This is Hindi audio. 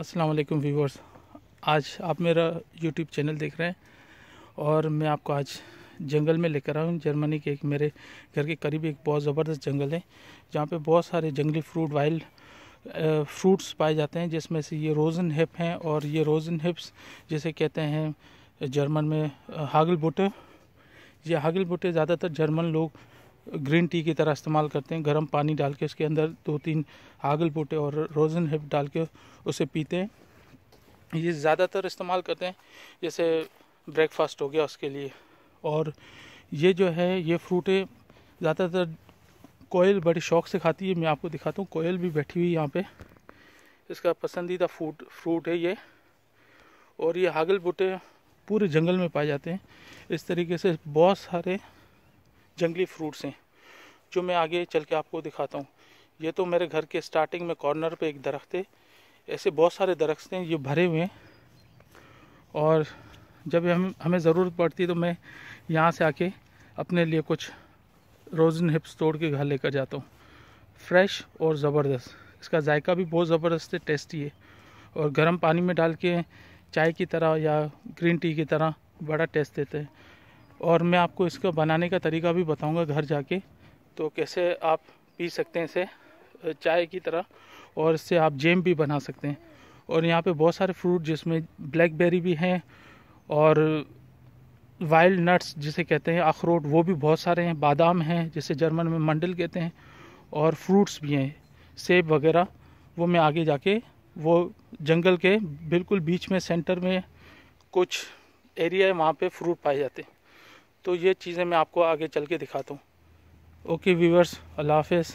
अस्सलाम वालेकुम व्यूवर्स आज आप मेरा यूट्यूब चैनल देख रहे हैं और मैं आपको आज जंगल में लेकर आया हूँ जर्मनी के एक मेरे घर के करीब एक बहुत ज़बरदस्त जंगल है जहाँ पे बहुत सारे जंगली फ्रूट वाइल्ड फ्रूट्स पाए जाते हैं जिसमें से ये रोज़न हिप हैं और ये रोज़न हिप्स जिसे कहते हैं जर्मन में हागल बूटे ये हागल बूटे ज़्यादातर जर्मन लोग ग्रीन टी की तरह इस्तेमाल करते हैं गर्म पानी डाल के उसके अंदर दो तीन आगल बूटे और रोजन हिप डाल के उसे पीते हैं ये ज़्यादातर इस्तेमाल करते हैं जैसे ब्रेकफास्ट हो गया उसके लिए और ये जो है ये फ्रूटें ज़्यादातर कोयल बड़े शौक से खाती है मैं आपको दिखाता हूँ कोयल भी बैठी हुई यहाँ पे इसका पसंदीदा फ्रूट फ्रूट है ये और ये हागल बूटे पूरे जंगल में पाए जाते हैं इस तरीके से बहुत सारे जंगली फ्रूट्स हैं जो मैं आगे चल के आपको दिखाता हूँ ये तो मेरे घर के स्टार्टिंग में कॉर्नर पे एक दरख्त है ऐसे बहुत सारे दरख्त हैं ये भरे हुए हैं और जब हम हमें ज़रूरत पड़ती है तो मैं यहाँ से आके अपने लिए कुछ रोजन हिप्स तोड़ के घर लेकर जाता हूँ फ्रेश और ज़बरदस्त इसका जायका भी बहुत ज़बरदस्त है टेस्टी है और गर्म पानी में डाल के चाय की तरह या ग्रीन टी की तरह बड़ा टेस्ट देते हैं और मैं आपको इसका बनाने का तरीका भी बताऊंगा घर जाके तो कैसे आप पी सकते हैं इसे चाय की तरह और इससे आप जेम भी बना सकते हैं और यहाँ पे बहुत सारे फ्रूट जिसमें ब्लैकबेरी भी हैं और वाइल्ड नट्स जिसे कहते हैं अखरोट वो भी बहुत सारे हैं बादाम हैं जिसे जर्मन में मंडल कहते हैं और फ्रूट्स भी हैं सेब वगैरह वो मैं आगे जाके वो जंगल के बिल्कुल बीच में सेंटर में कुछ एरिया है वहाँ पे फ्रूट पाए जाते हैं तो ये चीज़ें मैं आपको आगे चल के दिखाता हूँ ओके व्यूअर्स अल्लाह हाफिज़